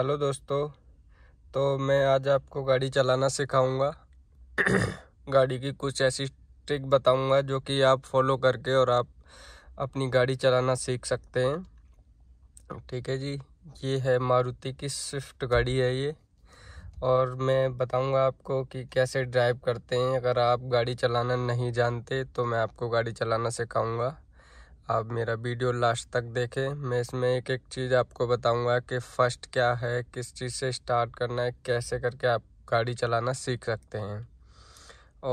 hello दोस्तों तो मैं आज आपको गाड़ी चलाना सिखाऊंगा गाड़ी की कुछ ऐसी ट्रिक बताऊंगा जो कि आप फॉलो करके और आप अपनी गाड़ी चलाना सीख सकते हैं ठीक है जी ये है मारुति की स्विफ्ट गाड़ी है ये और मैं बताऊंगा आपको कि कैसे ड्राइव करते हैं अगर आप गाड़ी चलाना नहीं जानते तो मैं आपको गाड़ी चलाना सिखाऊँगा आप मेरा वीडियो लास्ट तक देखें मैं इसमें एक एक चीज़ आपको बताऊंगा कि फ़र्स्ट क्या है किस चीज़ से स्टार्ट करना है कैसे करके आप गाड़ी चलाना सीख सकते हैं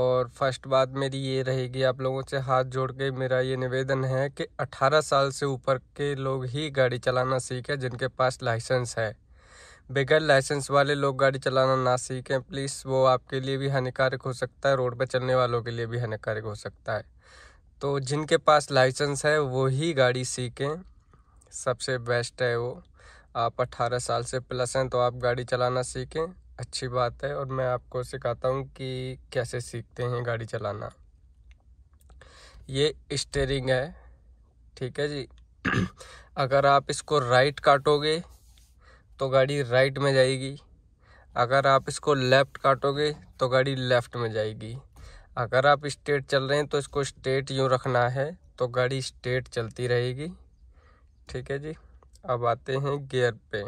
और फर्स्ट बात मेरी ये रहेगी आप लोगों से हाथ जोड़ के मेरा ये निवेदन है कि 18 साल से ऊपर के लोग ही गाड़ी चलाना सीखें जिनके पास लाइसेंस है बगैर लाइसेंस वाले लोग गाड़ी चलाना ना सीखें प्लीज़ वो आपके लिए भी हानिकारक हो सकता है रोड पर चलने वालों के लिए भी हानिकारक हो सकता है तो जिनके पास लाइसेंस है वो ही गाड़ी सीखें सबसे बेस्ट है वो आप 18 साल से प्लस हैं तो आप गाड़ी चलाना सीखें अच्छी बात है और मैं आपको सिखाता हूँ कि कैसे सीखते हैं गाड़ी चलाना ये स्टेरिंग है ठीक है जी अगर आप इसको राइट काटोगे तो गाड़ी राइट में जाएगी अगर आप इसको लेफ़्ट काटोगे तो गाड़ी लेफ़्ट में जाएगी अगर आप स्टेट चल रहे हैं तो इसको स्टेट यूँ रखना है तो गाड़ी स्टेट चलती रहेगी ठीक है जी अब आते हैं गियर पे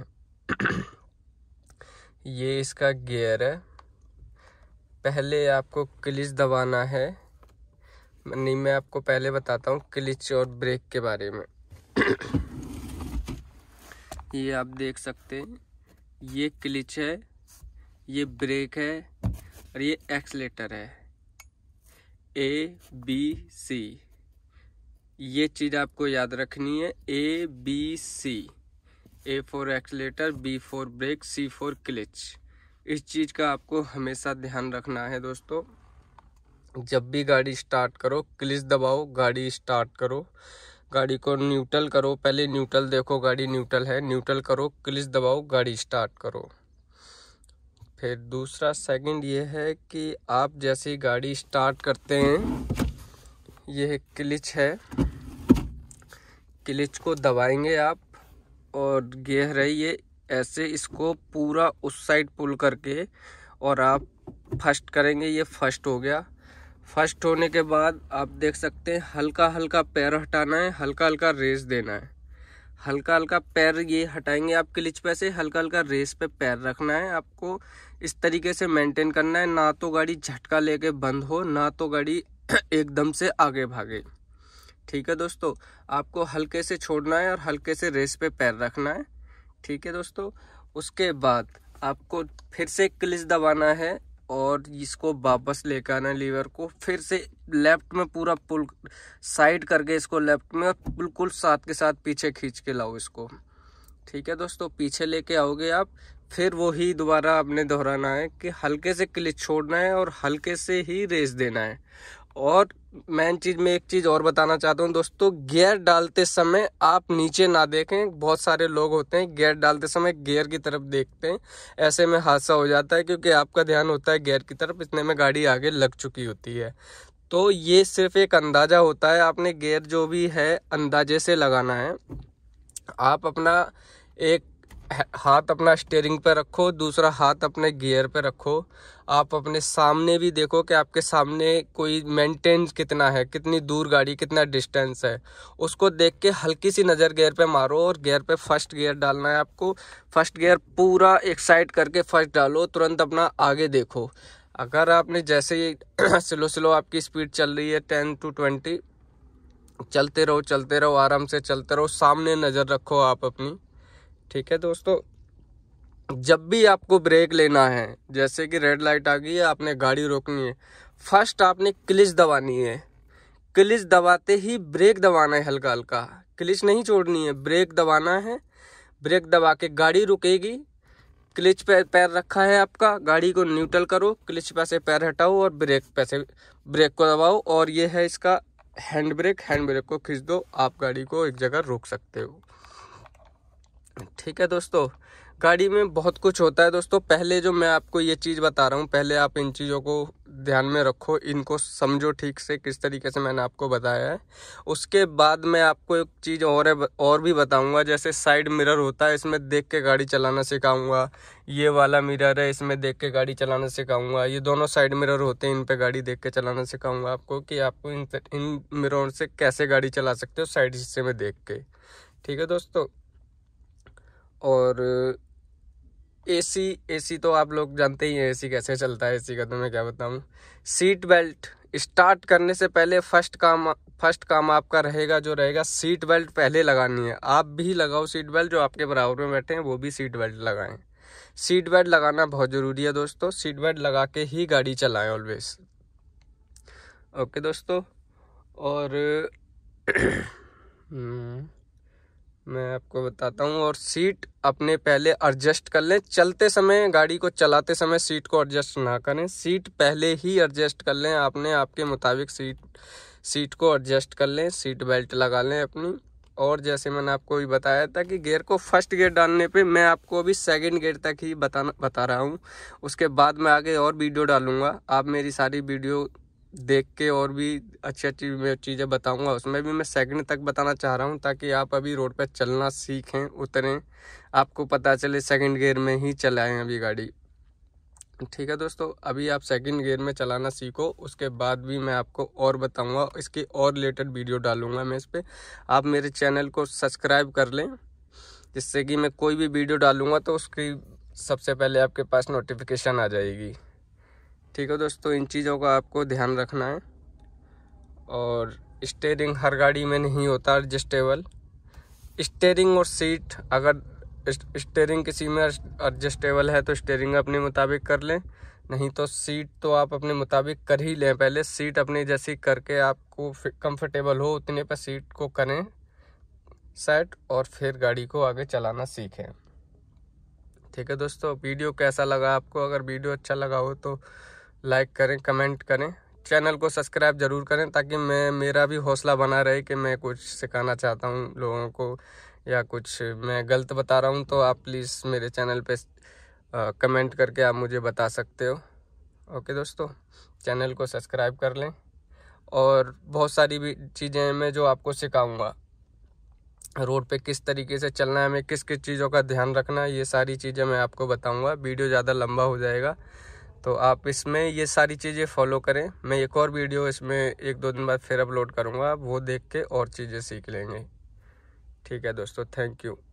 ये इसका गियर है पहले आपको क्लिच दबाना है नहीं मैं आपको पहले बताता हूँ क्लिच और ब्रेक के बारे में ये आप देख सकते हैं ये क्लिच है ये ब्रेक है और ये एक्सलेटर है ए बी सी ये चीज़ आपको याद रखनी है A B C A for accelerator B for brake C for clutch इस चीज़ का आपको हमेशा ध्यान रखना है दोस्तों जब भी गाड़ी स्टार्ट करो क्लिच दबाओ गाड़ी स्टार्ट करो गाड़ी को न्यूट्रल करो पहले न्यूट्रल देखो गाड़ी न्यूट्रल है न्यूट्रल करो क्लिच दबाओ गाड़ी स्टार्ट करो फिर दूसरा सेकंड ये है कि आप जैसे गाड़ी स्टार्ट करते हैं ये क्लिच है क्लिच को दबाएंगे आप और रही है ये ऐसे इसको पूरा उस साइड पुल करके और आप फर्स्ट करेंगे ये फर्स्ट हो गया फर्स्ट होने के बाद आप देख सकते हैं हल्का हल्का पैर हटाना है हल्का हल्का रेस देना है हल्का हल्का पैर ये हटाएंगे आप क्लिच पे से हल्का हल्का रेस पे पैर रखना है आपको इस तरीके से मेंटेन करना है ना तो गाड़ी झटका लेके बंद हो ना तो गाड़ी एकदम से आगे भागे ठीक है दोस्तों आपको हल्के से छोड़ना है और हल्के से रेस पे पैर रखना है ठीक है दोस्तों उसके बाद आपको फिर से क्लिच दबाना है और इसको वापस लेकर आना लीवर को फिर से लेफ्ट में पूरा पुल साइड करके इसको लेफ्ट में बिल्कुल साथ के साथ पीछे खींच के लाओ इसको ठीक है दोस्तों पीछे लेके आओगे आप फिर वही दोबारा आपने दोहराना है कि हल्के से क्लिच छोड़ना है और हल्के से ही रेस देना है और मेन चीज़ में एक चीज़ और बताना चाहता हूँ दोस्तों गियर डालते समय आप नीचे ना देखें बहुत सारे लोग होते हैं गियर डालते समय गियर की तरफ देखते हैं ऐसे में हादसा हो जाता है क्योंकि आपका ध्यान होता है गियर की तरफ इतने में गाड़ी आगे लग चुकी होती है तो ये सिर्फ एक अंदाज़ा होता है आपने गेयर जो भी है अंदाजे से लगाना है आप अपना एक हाथ अपना स्टेयरिंग पे रखो दूसरा हाथ अपने गियर पे रखो आप अपने सामने भी देखो कि आपके सामने कोई मेंटेन कितना है कितनी दूर गाड़ी कितना डिस्टेंस है उसको देख के हल्की सी नज़र गियर पे मारो और गियर पे फर्स्ट गियर डालना है आपको फर्स्ट गियर पूरा एक साइड करके फर्स्ट डालो तुरंत अपना आगे देखो अगर आपने जैसे ही स्लो स्लो आपकी स्पीड चल रही है टेन टू ट्वेंटी चलते रहो चलते रहो आराम से चलते रहो सामने नज़र रखो आप अपनी ठीक है दोस्तों जब भी आपको ब्रेक लेना है जैसे कि रेड लाइट आ गई है आपने गाड़ी रोकनी है फर्स्ट आपने क्लिच दबानी है क्लिच दबाते ही ब्रेक दबाना है हल्का हल्का क्लिच नहीं छोड़नी है ब्रेक दबाना है ब्रेक दबा के गाड़ी रुकेगी क्लिच पे पैर रखा है आपका गाड़ी को न्यूट्रल करो क्लिच पैसे पैर हटाओ और ब्रेक पैसे ब्रेक को दबाओ और ये है इसका हैंड ब्रेक हैंड ब्रेक को खींच दो आप गाड़ी को एक जगह रोक सकते हो ठीक है दोस्तों गाड़ी में बहुत कुछ होता है दोस्तों पहले जो मैं आपको ये चीज़ बता रहा हूँ पहले आप इन चीज़ों को ध्यान में रखो इनको समझो ठीक से किस तरीके से मैंने आपको बताया है उसके बाद मैं आपको एक चीज़ और है और भी बताऊंगा जैसे साइड मिरर होता है इसमें देख के गाड़ी चलाना सिखाऊंगा ये वाला मिरर है इसमें देख के गाड़ी चलाना सिखाऊंगा ये दोनों साइड मिरर होते हैं इन पर गाड़ी देख के चलाना सिखाऊंगा आपको कि आपको इन इन मिररों से कैसे गाड़ी चला सकते हो साइड हिस्से में देख के ठीक है दोस्तों और एसी एसी तो आप लोग जानते ही हैं एसी कैसे चलता है एसी का तो मैं क्या बताऊँ सीट बेल्ट स्टार्ट करने से पहले फर्स्ट काम फर्स्ट काम आपका रहेगा जो रहेगा सीट बेल्ट पहले लगानी है आप भी लगाओ सीट बेल्ट जो आपके बराबर में बैठे हैं वो भी सीट बेल्ट लगाएं सीट बेल्ट लगाना बहुत ज़रूरी है दोस्तों सीट बेल्ट लगा के ही गाड़ी चलाएं ऑलवेज ओके दोस्तों और हम्म, मैं आपको बताता हूँ और सीट अपने पहले एडजस्ट कर लें चलते समय गाड़ी को चलाते समय सीट को एडजस्ट ना करें सीट पहले ही एडजस्ट कर लें आपने आपके मुताबिक सीट सीट को एडजस्ट कर लें सीट बेल्ट लगा लें अपनी और जैसे मैंने आपको भी बताया था कि गियर को फर्स्ट गियर डालने पे मैं आपको अभी सेकंड गियर तक ही बताना बता रहा हूँ उसके बाद मैं आगे और वीडियो डालूँगा आप मेरी सारी वीडियो देख के और भी अच्छी अच्छी चीज़ें बताऊंगा उसमें भी मैं सेकंड तक बताना चाह रहा हूं ताकि आप अभी रोड पर चलना सीखें उतरें आपको पता चले सेकंड गियर में ही चलाएं अभी गाड़ी ठीक है दोस्तों अभी आप सेकंड गियर में चलाना सीखो उसके बाद भी मैं आपको और बताऊंगा इसकी और रिलेटेड वीडियो डालूंगा मैं इस पर आप मेरे चैनल को सब्सक्राइब कर लें जिससे कि मैं कोई भी वीडियो डालूंगा तो उसकी सबसे पहले आपके पास नोटिफिकेशन आ जाएगी ठीक है दोस्तों इन चीज़ों का आपको ध्यान रखना है और स्टेयरिंग हर गाड़ी में नहीं होता एडजस्टेबल स्टेयरिंग और सीट अगर स्टेयरिंग किसी में एडजस्टेबल है तो स्टेयरिंग अपने मुताबिक कर लें नहीं तो सीट तो आप अपने मुताबिक कर ही लें पहले सीट अपने जैसी करके आपको कंफर्टेबल हो उतने पर सीट को करें सेट और फिर गाड़ी को आगे चलाना सीखें ठीक है दोस्तों वीडियो कैसा लगा आपको अगर वीडियो अच्छा लगा हो तो लाइक करें कमेंट करें चैनल को सब्सक्राइब ज़रूर करें ताकि मैं मेरा भी हौसला बना रहे कि मैं कुछ सिखाना चाहता हूँ लोगों को या कुछ मैं गलत बता रहा हूँ तो आप प्लीज़ मेरे चैनल पे कमेंट करके आप मुझे बता सकते हो ओके दोस्तों चैनल को सब्सक्राइब कर लें और बहुत सारी भी चीज़ें मैं जो आपको सिखाऊँगा रोड पे किस तरीके से चलना है हमें किस किस चीज़ों का ध्यान रखना है ये सारी चीज़ें मैं आपको बताऊंगा वीडियो ज़्यादा लंबा हो जाएगा तो आप इसमें ये सारी चीज़ें फॉलो करें मैं एक और वीडियो इसमें एक दो दिन बाद फिर अपलोड करूँगा आप वो देख के और चीज़ें सीख लेंगे ठीक है दोस्तों थैंक यू